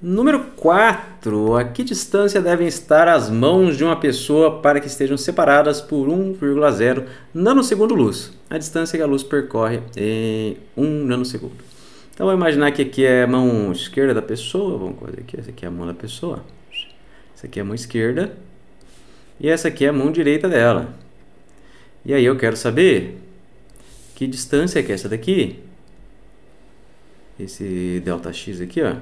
Número 4. A que distância devem estar as mãos de uma pessoa para que estejam separadas por 1,0 nanosegundo luz? A distância que a luz percorre em 1 nanosegundo. Então, vou imaginar que aqui é a mão esquerda da pessoa. Vamos fazer aqui. Essa aqui é a mão da pessoa. Essa aqui é a mão esquerda. E essa aqui é a mão direita dela. E aí eu quero saber que distância que é essa daqui. Esse delta x aqui, ó.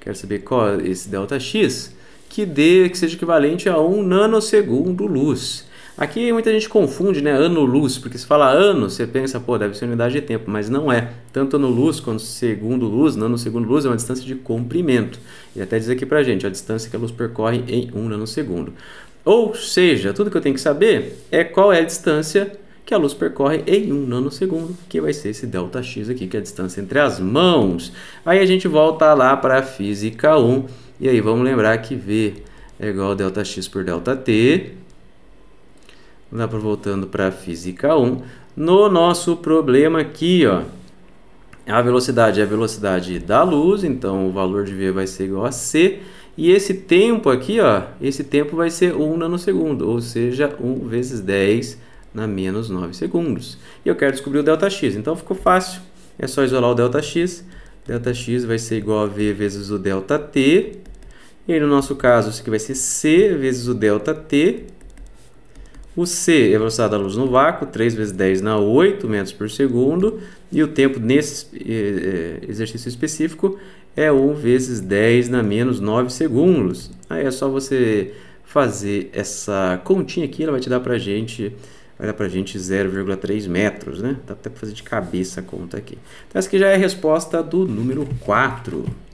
Quero saber qual é esse Δx, que dê, que seja equivalente a 1 nanosegundo luz. Aqui muita gente confunde, né, ano-luz, porque se fala ano, você pensa, pô, deve ser unidade de tempo, mas não é. Tanto ano-luz quanto segundo-luz, nanosegundo-luz é uma distância de comprimento. E até diz aqui pra gente, a distância que a luz percorre em 1 nanosegundo. Ou seja, tudo que eu tenho que saber é qual é a distância que a luz percorre em 1 nanosegundo, que vai ser esse ΔX aqui, que é a distância entre as mãos. Aí a gente volta lá para a física 1, e aí vamos lembrar que V é igual a ΔX por ΔT. Lá para voltando para a física 1, no nosso problema aqui, ó, a velocidade é a velocidade da luz, então o valor de V vai ser igual a C. E esse tempo aqui, ó, esse tempo vai ser 1 nanosegundo, ou seja, 1 vezes 10 na menos 9 segundos. E eu quero descobrir o ΔX, então ficou fácil. É só isolar o ΔX. ΔX vai ser igual a V vezes o ΔT. E aí, no nosso caso, isso aqui vai ser C vezes o ΔT. O C é a velocidade da luz no vácuo, 3 vezes 10 na 8 metros por segundo. E o tempo nesse eh, eh, exercício específico é 1 vezes 10 na menos 9 segundos. Aí é só você fazer essa continha aqui, ela vai te dar para gente vai dar para a gente 0,3 metros, né? Dá até para fazer de cabeça a conta aqui. Então essa aqui já é a resposta do número 4.